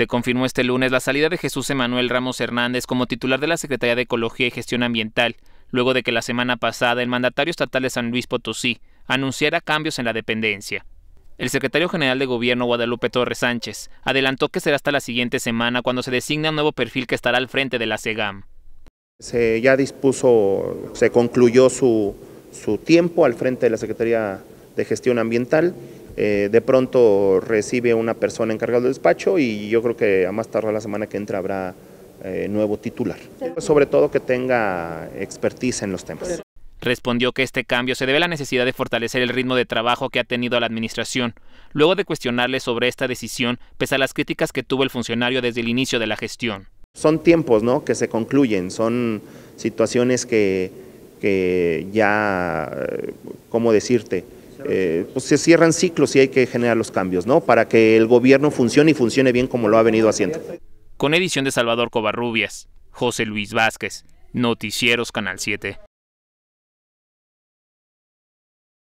Se confirmó este lunes la salida de Jesús Emanuel Ramos Hernández como titular de la Secretaría de Ecología y Gestión Ambiental, luego de que la semana pasada el mandatario estatal de San Luis Potosí anunciara cambios en la dependencia. El secretario general de Gobierno Guadalupe Torres Sánchez adelantó que será hasta la siguiente semana cuando se designe un nuevo perfil que estará al frente de la Cegam. Se ya dispuso, se concluyó su, su tiempo al frente de la Secretaría de Gestión Ambiental eh, de pronto recibe una persona encargada del despacho y yo creo que a más tardar la semana que entra habrá eh, nuevo titular. Sobre todo que tenga expertise en los temas. Respondió que este cambio se debe a la necesidad de fortalecer el ritmo de trabajo que ha tenido la administración, luego de cuestionarle sobre esta decisión, pese a las críticas que tuvo el funcionario desde el inicio de la gestión. Son tiempos ¿no? que se concluyen, son situaciones que, que ya, eh, ¿cómo decirte?, eh, pues, se cierran ciclos y hay que generar los cambios, ¿no? Para que el gobierno funcione y funcione bien como lo ha venido haciendo. Con edición de Salvador Covarrubias, José Luis Vázquez, Noticieros Canal 7.